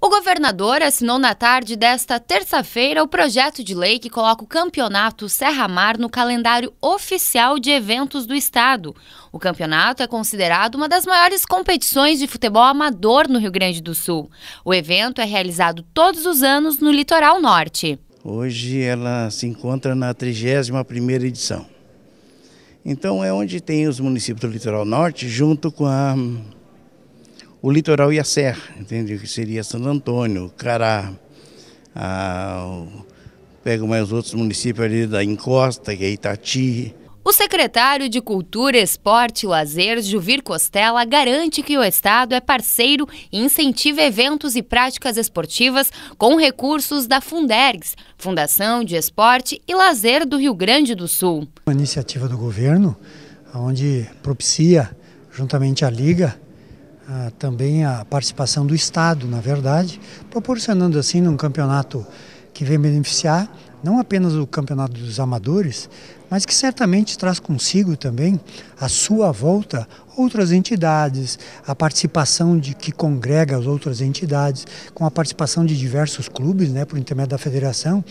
O governador assinou na tarde desta terça-feira o projeto de lei que coloca o Campeonato Serra Mar no calendário oficial de eventos do estado. O campeonato é considerado uma das maiores competições de futebol amador no Rio Grande do Sul. O evento é realizado todos os anos no litoral norte. Hoje ela se encontra na 31ª edição. Então é onde tem os municípios do litoral norte junto com a, o litoral e a serra, entende? Que seria Santo Antônio, Cará, a, pego mais outros municípios ali da encosta, que é Itati, o secretário de Cultura, Esporte e Lazer, Juvir Costela, garante que o Estado é parceiro e incentiva eventos e práticas esportivas com recursos da Fundergs, Fundação de Esporte e Lazer do Rio Grande do Sul. Uma iniciativa do governo, onde propicia, juntamente à Liga, também a participação do Estado, na verdade, proporcionando assim num campeonato que vem beneficiar não apenas o campeonato dos amadores, mas que certamente traz consigo também a sua volta outras entidades, a participação de que congrega as outras entidades, com a participação de diversos clubes, né, por intermédio da federação.